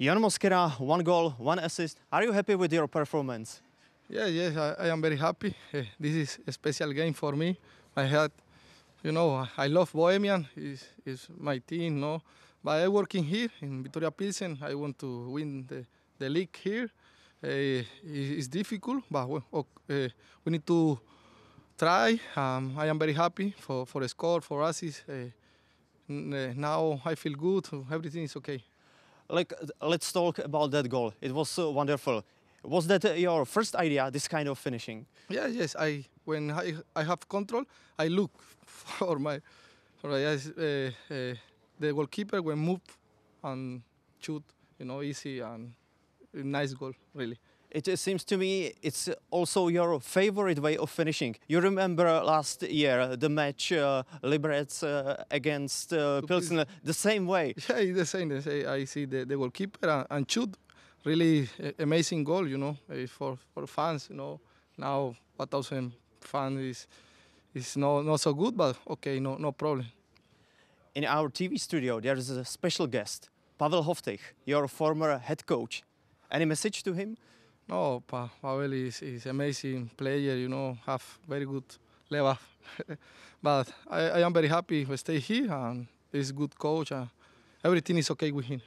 Jan Mosquera, one goal, one assist. Are you happy with your performance? Yeah, yes, I, I am very happy. Uh, this is a special game for me. I had, you know, I love Bohemian. It's, it's my team, no? But I working here in Victoria Pilsen. I want to win the, the league here. Uh, it's difficult, but we, uh, eh, we need to try. Um, I am very happy for, for the score, for us. Uh, now I feel good. Everything is okay like, let's talk about that goal. It was so wonderful. Was that your first idea, this kind of finishing? Yeah, yes. I when I, I have control, I look for my for my, uh, uh, the goalkeeper when move and shoot, you know, easy and nice goal, really. It seems to me it's also your favorite way of finishing. You remember last year the match uh, Liberec uh, against uh, Pilsen, the same way. Yeah, the same. I see the, the goalkeeper and, and shoot really uh, amazing goal, you know, eh, for, for fans, you know. Now 1,000 fans is, is not, not so good, but okay, no, no problem. In our TV studio, there is a special guest, Pavel Hoftych, your former head coach. Any message to him? No, oh, pa- Pavel is, is amazing player, you know, have very good level. but I, I am very happy to stay here and he's good coach and everything is okay with him.